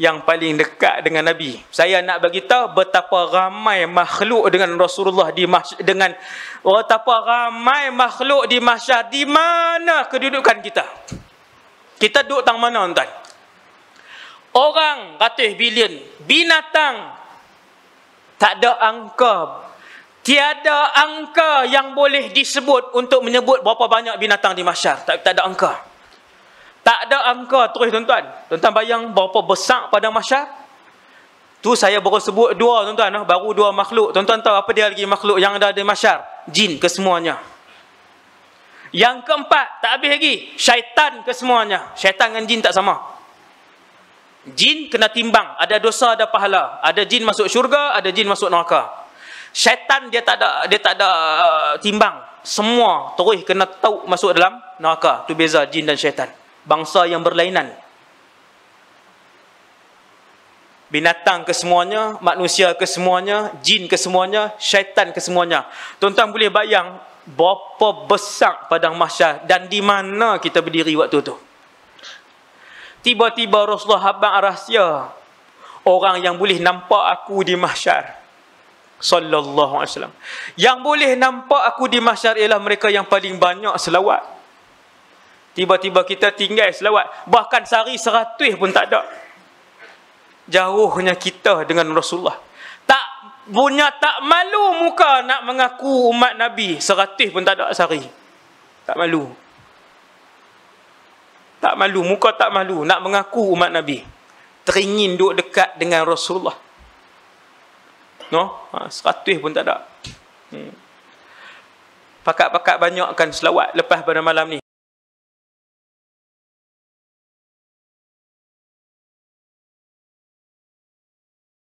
yang paling dekat dengan Nabi. Saya nak bagi tahu betapa ramai makhluk dengan Rasulullah di dengan betapa ramai makhluk di mahsyar di mana kedudukan kita. Kita duduk tang mana tuan? Orang ratus bilion, binatang tak ada angka. Tiada angka yang boleh disebut untuk menyebut berapa banyak binatang di mahsyar. Tak, tak ada angka. Tak ada angka terus tuan-tuan. Tuan-tuan bayang berapa besar pada masyar. Tu saya baru sebut dua tuan-tuan. Ah, baru dua makhluk. Tuan-tuan tahu apa dia lagi makhluk yang ada di masyar. Jin kesemuanya. Yang keempat, tak habis lagi. Syaitan kesemuanya. Syaitan dengan jin tak sama. Jin kena timbang. Ada dosa, ada pahala. Ada jin masuk syurga, ada jin masuk neraka. Syaitan dia tak ada dia tak ada uh, timbang. Semua terus kena tahu masuk dalam neraka. Tu beza jin dan syaitan bangsa yang berlainan. Binatang kesemuanya, manusia kesemuanya, jin kesemuanya, syaitan kesemuanya. Tuan-tuan boleh bayang berapa besar padang mahsyar dan di mana kita berdiri waktu tu. Tiba-tiba Rasulullah habang rahsia orang yang boleh nampak aku di mahsyar. Sallallahu alaihi wasallam. Yang boleh nampak aku di mahsyar ialah mereka yang paling banyak selawat. Tiba-tiba kita tinggal selawat. Bahkan sehari seratus pun tak ada. Jauhnya kita dengan Rasulullah. Tak punya tak malu muka nak mengaku umat Nabi. Seratus pun tak ada sehari. Tak malu. Tak malu. Muka tak malu nak mengaku umat Nabi. Teringin duduk dekat dengan Rasulullah. No? Ha, seratus pun tak ada. Hmm. Pakat-pakat banyakkan selawat lepas pada malam ni.